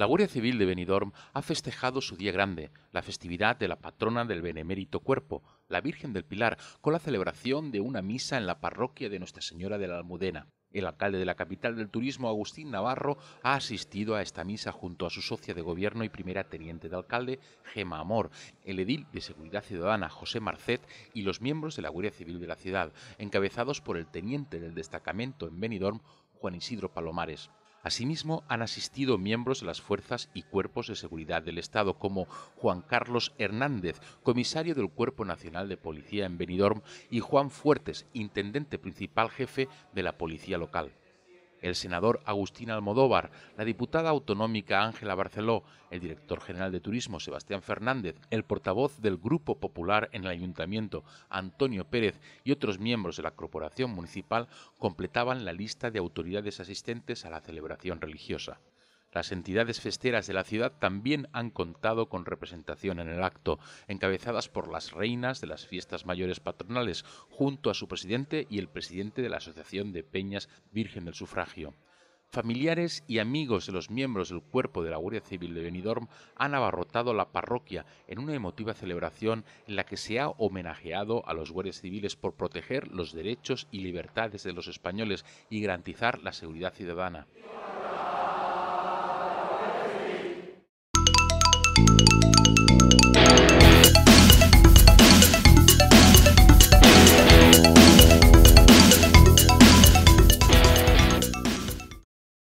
La Guardia Civil de Benidorm ha festejado su día grande, la festividad de la patrona del benemérito cuerpo, la Virgen del Pilar, con la celebración de una misa en la parroquia de Nuestra Señora de la Almudena. El alcalde de la capital del turismo, Agustín Navarro, ha asistido a esta misa junto a su socia de gobierno y primera teniente de alcalde, Gema Amor, el edil de Seguridad Ciudadana, José Marcet, y los miembros de la Guardia Civil de la ciudad, encabezados por el teniente del destacamento en Benidorm, Juan Isidro Palomares. Asimismo, han asistido miembros de las fuerzas y cuerpos de seguridad del Estado, como Juan Carlos Hernández, comisario del Cuerpo Nacional de Policía en Benidorm, y Juan Fuertes, intendente principal jefe de la Policía Local el senador Agustín Almodóvar, la diputada autonómica Ángela Barceló, el director general de Turismo Sebastián Fernández, el portavoz del Grupo Popular en el Ayuntamiento Antonio Pérez y otros miembros de la Corporación Municipal completaban la lista de autoridades asistentes a la celebración religiosa. Las entidades festeras de la ciudad también han contado con representación en el acto, encabezadas por las reinas de las fiestas mayores patronales, junto a su presidente y el presidente de la Asociación de Peñas Virgen del Sufragio. Familiares y amigos de los miembros del cuerpo de la Guardia Civil de Benidorm han abarrotado la parroquia en una emotiva celebración en la que se ha homenajeado a los guardias civiles por proteger los derechos y libertades de los españoles y garantizar la seguridad ciudadana.